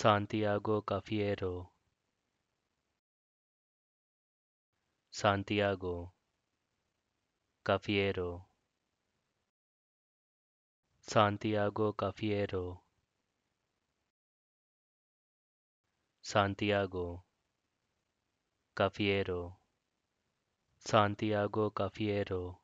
santiago cafiero santiago cafiero santiago cafiero santiago cafiero santiago cafiero